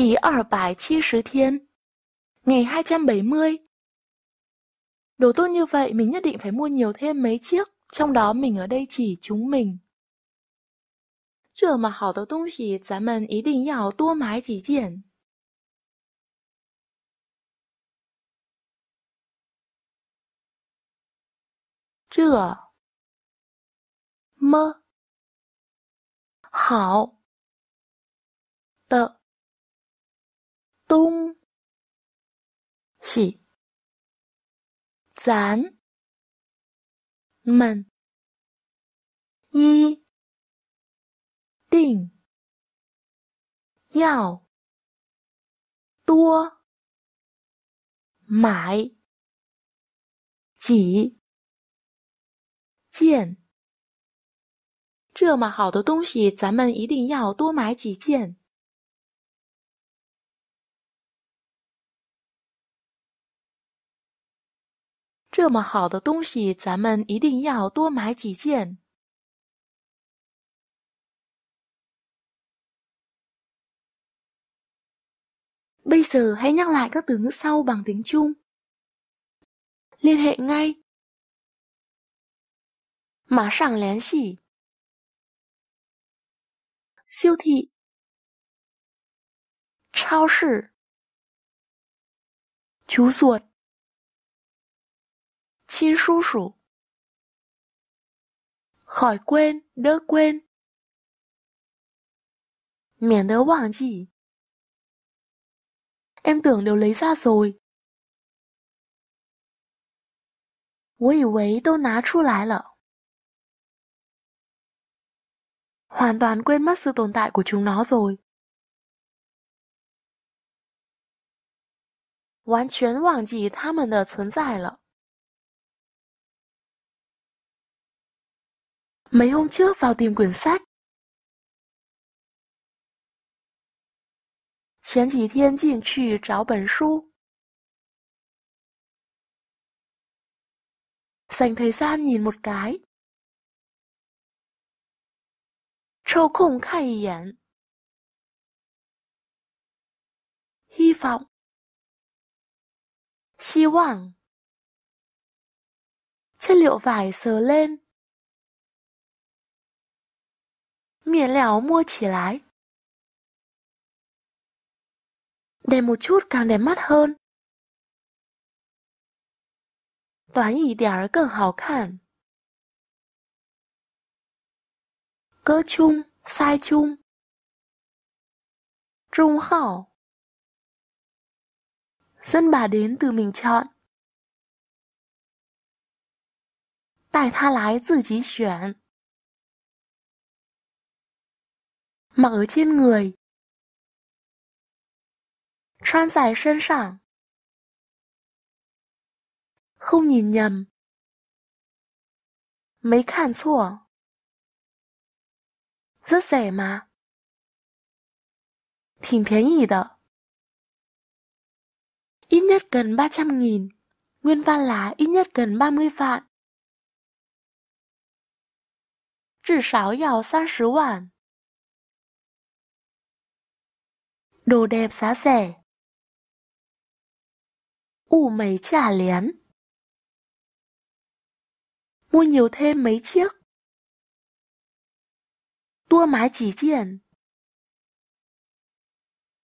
第二百七十 thiên Ngày 270 Đồ tốt như vậy mình nhất định phải mua nhiều thêm mấy chiếc Trong đó mình ở đây chỉ chúng mình 这么好的东西咱们一定要多买几件这么好的是，咱们一定要多买几件。这么好的东西，咱们一定要多买几件。这么好的东西，咱们一定要多买几件。bây giờ hãy nhắc lại các từ ngữ sau bằng tiếng Trung：liên hệ ngay，马上联系，siêu thị，超市，chủ sọt。Chi su su Khỏi quên, đỡ quên Miễn đỡ Em tưởng đều lấy ra rồi 我以为都拿出来了。hoàn toàn quên mất sự tồn tại của chúng nó rồi. 完全忘记它们的存在了。Mấy hôm trước vào tìm quyển dành thời gian nhìn một cái. Châu Hy vọng. Hy vọng. Chất liệu vải sờ lên. Miệng lẻo mua chỉ lái. Đẹp một chút càng đẹp mắt hơn. 短一点儿更好看。Cỡ chung, sai chung. Trung hảo. Dân bà đến từ mình chọn. Tài tha lái tự chí chuyển. mặc ở trên người. 穿 dài sân sảng. Không nhìn nhầm. Mấy khản sủa. Rất rẻ mà. Thỉnh thế nhỉ đợ. Ít nhất gần 300 nghìn. Nguyên văn là ít nhất cần 30 vạn. 至少要三十万。Đồ đẹp giá rẻ. Ủ mấy chả lén. Mua nhiều thêm mấy chiếc. Tua mái chỉ triển.